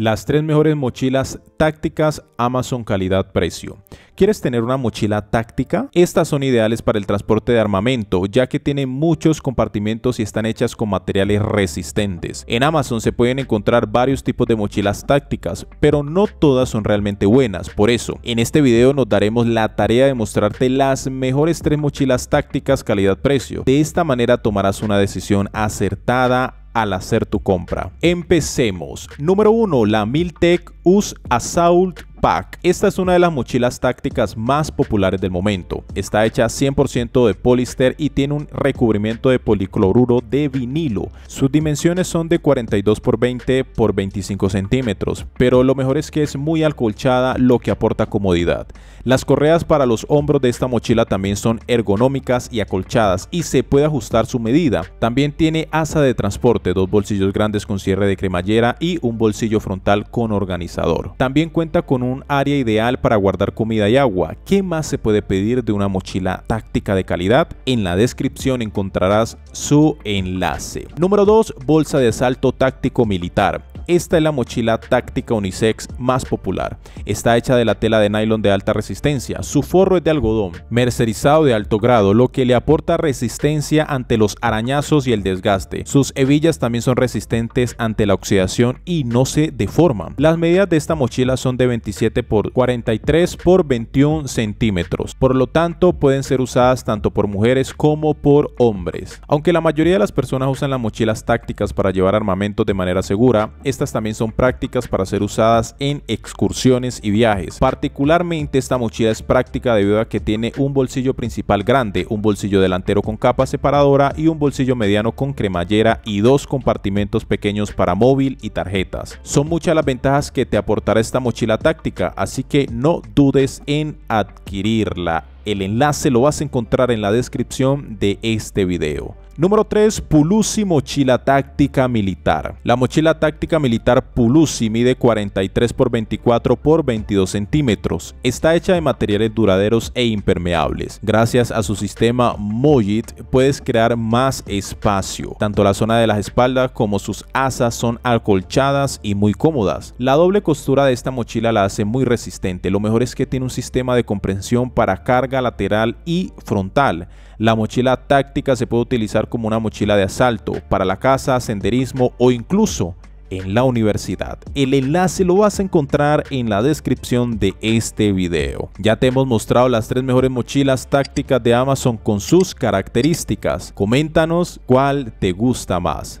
las tres mejores mochilas tácticas Amazon calidad-precio. ¿Quieres tener una mochila táctica? Estas son ideales para el transporte de armamento, ya que tienen muchos compartimentos y están hechas con materiales resistentes. En Amazon se pueden encontrar varios tipos de mochilas tácticas, pero no todas son realmente buenas. Por eso, en este video nos daremos la tarea de mostrarte las mejores tres mochilas tácticas calidad-precio. De esta manera tomarás una decisión acertada, al hacer tu compra. Empecemos. Número 1. La Miltech US Assault Pack. Esta es una de las mochilas tácticas más populares del momento. Está hecha 100% de poliéster y tiene un recubrimiento de policloruro de vinilo. Sus dimensiones son de 42 x 20 x 25 centímetros, pero lo mejor es que es muy acolchada lo que aporta comodidad. Las correas para los hombros de esta mochila también son ergonómicas y acolchadas y se puede ajustar su medida. También tiene asa de transporte, dos bolsillos grandes con cierre de cremallera y un bolsillo frontal con organizador. También cuenta con un un área ideal para guardar comida y agua. ¿Qué más se puede pedir de una mochila táctica de calidad? En la descripción encontrarás su enlace. Número 2. Bolsa de asalto táctico militar. Esta es la mochila táctica unisex más popular. Está hecha de la tela de nylon de alta resistencia. Su forro es de algodón, mercerizado de alto grado, lo que le aporta resistencia ante los arañazos y el desgaste. Sus hebillas también son resistentes ante la oxidación y no se deforman. Las medidas de esta mochila son de 27 por 43 por 21 centímetros. Por lo tanto, pueden ser usadas tanto por mujeres como por hombres. Aunque la mayoría de las personas usan las mochilas tácticas para llevar armamentos de manera segura, estas también son prácticas para ser usadas en excursiones y viajes. Particularmente esta mochila es práctica debido a que tiene un bolsillo principal grande, un bolsillo delantero con capa separadora y un bolsillo mediano con cremallera y dos compartimentos pequeños para móvil y tarjetas. Son muchas las ventajas que te aportará esta mochila táctica, así que no dudes en adquirirla. El enlace lo vas a encontrar en la descripción de este video. Número 3. Pulusi Mochila Táctica Militar. La mochila táctica militar Pulusi mide 43 x 24 x 22 centímetros. Está hecha de materiales duraderos e impermeables. Gracias a su sistema Mojit puedes crear más espacio. Tanto la zona de las espaldas como sus asas son acolchadas y muy cómodas. La doble costura de esta mochila la hace muy resistente. Lo mejor es que tiene un sistema de comprensión para carga lateral y frontal la mochila táctica se puede utilizar como una mochila de asalto para la casa, senderismo o incluso en la universidad. El enlace lo vas a encontrar en la descripción de este video. Ya te hemos mostrado las tres mejores mochilas tácticas de Amazon con sus características. Coméntanos cuál te gusta más.